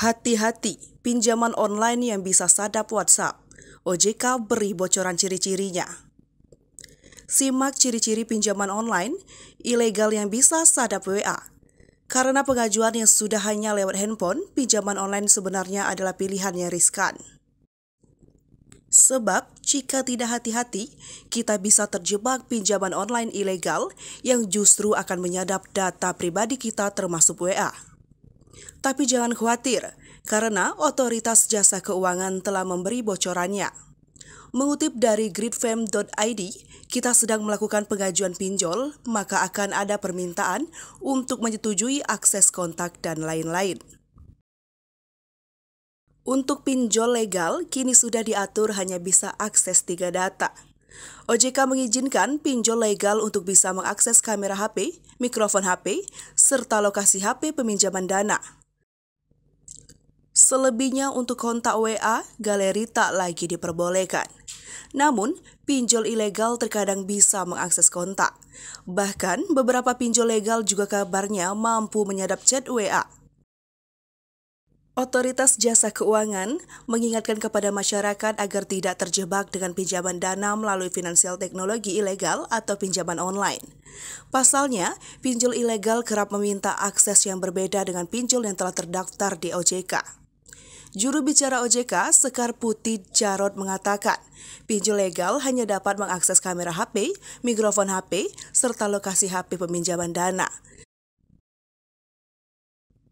Hati-hati, pinjaman online yang bisa sadap WhatsApp. OJK beri bocoran ciri-cirinya. Simak ciri-ciri pinjaman online ilegal yang bisa sadap WA. Karena pengajuan yang sudah hanya lewat handphone, pinjaman online sebenarnya adalah pilihan yang riskan. Sebab, jika tidak hati-hati, kita bisa terjebak pinjaman online ilegal yang justru akan menyadap data pribadi kita termasuk WA. Tapi jangan khawatir, karena otoritas jasa keuangan telah memberi bocorannya. Mengutip dari gridfam.id, kita sedang melakukan pengajuan pinjol, maka akan ada permintaan untuk menyetujui akses kontak dan lain-lain. Untuk pinjol legal, kini sudah diatur hanya bisa akses tiga data – OJK mengizinkan pinjol legal untuk bisa mengakses kamera HP, mikrofon HP, serta lokasi HP peminjaman dana. Selebihnya untuk kontak WA, galeri tak lagi diperbolehkan. Namun, pinjol ilegal terkadang bisa mengakses kontak. Bahkan, beberapa pinjol legal juga kabarnya mampu menyadap chat WA. Otoritas Jasa Keuangan mengingatkan kepada masyarakat agar tidak terjebak dengan pinjaman dana melalui finansial teknologi ilegal atau pinjaman online. Pasalnya, pinjol ilegal kerap meminta akses yang berbeda dengan pinjol yang telah terdaftar di OJK. Juru bicara OJK, Sekar Putih Jarot mengatakan, pinjol legal hanya dapat mengakses kamera HP, mikrofon HP, serta lokasi HP peminjaman dana.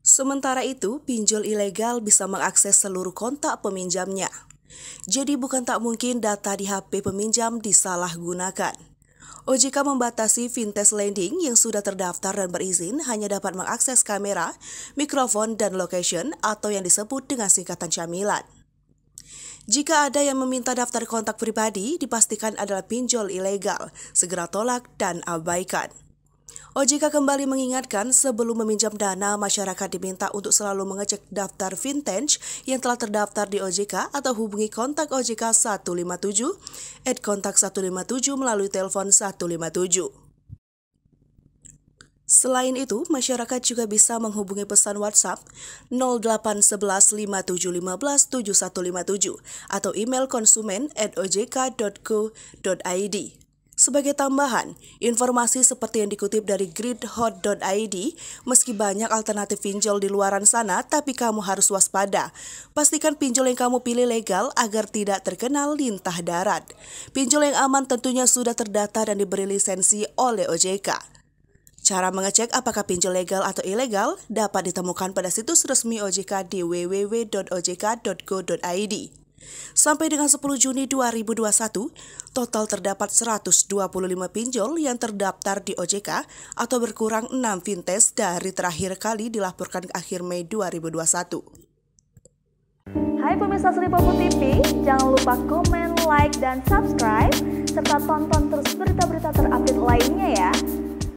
Sementara itu, pinjol ilegal bisa mengakses seluruh kontak peminjamnya. Jadi bukan tak mungkin data di HP peminjam disalahgunakan. OJK membatasi fintech lending yang sudah terdaftar dan berizin hanya dapat mengakses kamera, mikrofon, dan location atau yang disebut dengan singkatan camilan. Jika ada yang meminta daftar kontak pribadi, dipastikan adalah pinjol ilegal. Segera tolak dan abaikan. OJK kembali mengingatkan sebelum meminjam dana, masyarakat diminta untuk selalu mengecek daftar vintage yang telah terdaftar di OJK atau hubungi kontak OJK 157, at kontak 157 melalui telepon 157. Selain itu, masyarakat juga bisa menghubungi pesan WhatsApp 0811 atau email konsumen at ojk.go.id. Sebagai tambahan, informasi seperti yang dikutip dari gridhot.id, meski banyak alternatif pinjol di luaran sana, tapi kamu harus waspada. Pastikan pinjol yang kamu pilih legal agar tidak terkenal lintah darat. Pinjol yang aman tentunya sudah terdata dan diberi lisensi oleh OJK. Cara mengecek apakah pinjol legal atau ilegal dapat ditemukan pada situs resmi OJK di www.ojk.go.id. Sampai dengan 10 Juni 2021, total terdapat 125 pinjol yang terdaftar di OJK atau berkurang 6 vintes dari terakhir kali dilaporkan akhir Mei 2021. Hai pemirsa Seripopo TV, jangan lupa komen, like, dan subscribe, serta tonton terus berita-berita terupdate lainnya ya.